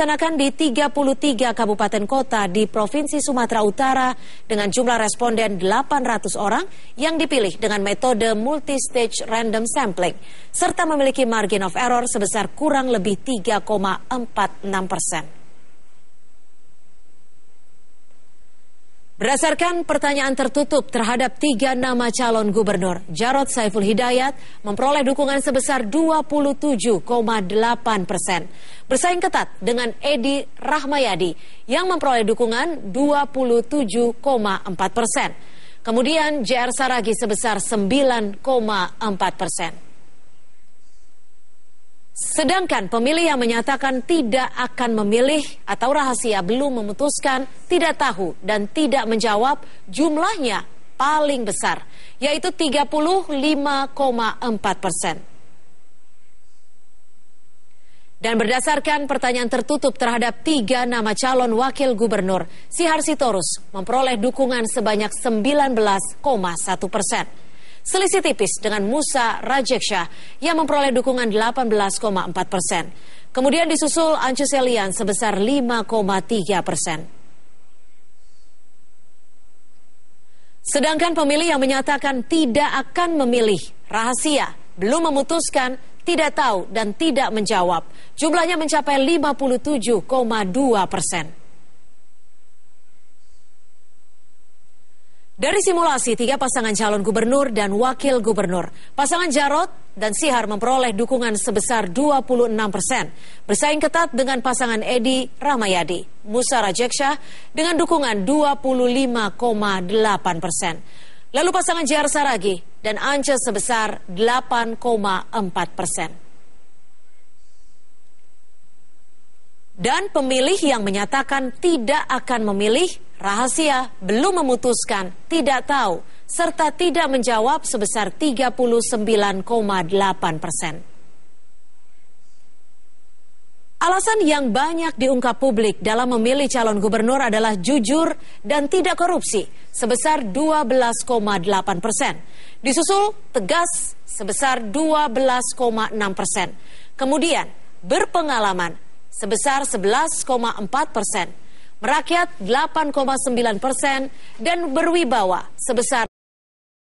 dilaksanakan di 33 kabupaten kota di Provinsi Sumatera Utara dengan jumlah responden 800 orang yang dipilih dengan metode multi-stage random sampling serta memiliki margin of error sebesar kurang lebih 3,46 persen. Berdasarkan pertanyaan tertutup terhadap tiga nama calon gubernur, Jarod Saiful Hidayat memperoleh dukungan sebesar 27,8 persen. Bersaing ketat dengan Edi Rahmayadi yang memperoleh dukungan 27,4 persen. Kemudian JR Saragi sebesar 9,4 persen. Sedangkan pemilih yang menyatakan tidak akan memilih atau rahasia belum memutuskan, tidak tahu dan tidak menjawab, jumlahnya paling besar, yaitu 35,4 persen. Dan berdasarkan pertanyaan tertutup terhadap tiga nama calon wakil gubernur, Sihar Sitorus memperoleh dukungan sebanyak 19,1 persen selisih tipis dengan Musa Rajeksha yang memperoleh dukungan 18,4 persen. Kemudian disusul Ancu Selian sebesar 5,3 persen. Sedangkan pemilih yang menyatakan tidak akan memilih, rahasia, belum memutuskan, tidak tahu dan tidak menjawab. Jumlahnya mencapai 57,2 persen. Dari simulasi tiga pasangan calon gubernur dan wakil gubernur, pasangan Jarot dan Sihar memperoleh dukungan sebesar 26 persen, bersaing ketat dengan pasangan Edi Ramayadi, Musa Rajeksah dengan dukungan 25,8 persen. Lalu pasangan Jihar Saragi dan Ance sebesar 8,4 persen. dan pemilih yang menyatakan tidak akan memilih, rahasia, belum memutuskan, tidak tahu, serta tidak menjawab sebesar 39,8 persen. Alasan yang banyak diungkap publik dalam memilih calon gubernur adalah jujur dan tidak korupsi sebesar 12,8 persen. Disusul tegas sebesar 12,6 persen. Kemudian berpengalaman sebesar 11,4 persen, merakyat 8,9 persen, dan berwibawa sebesar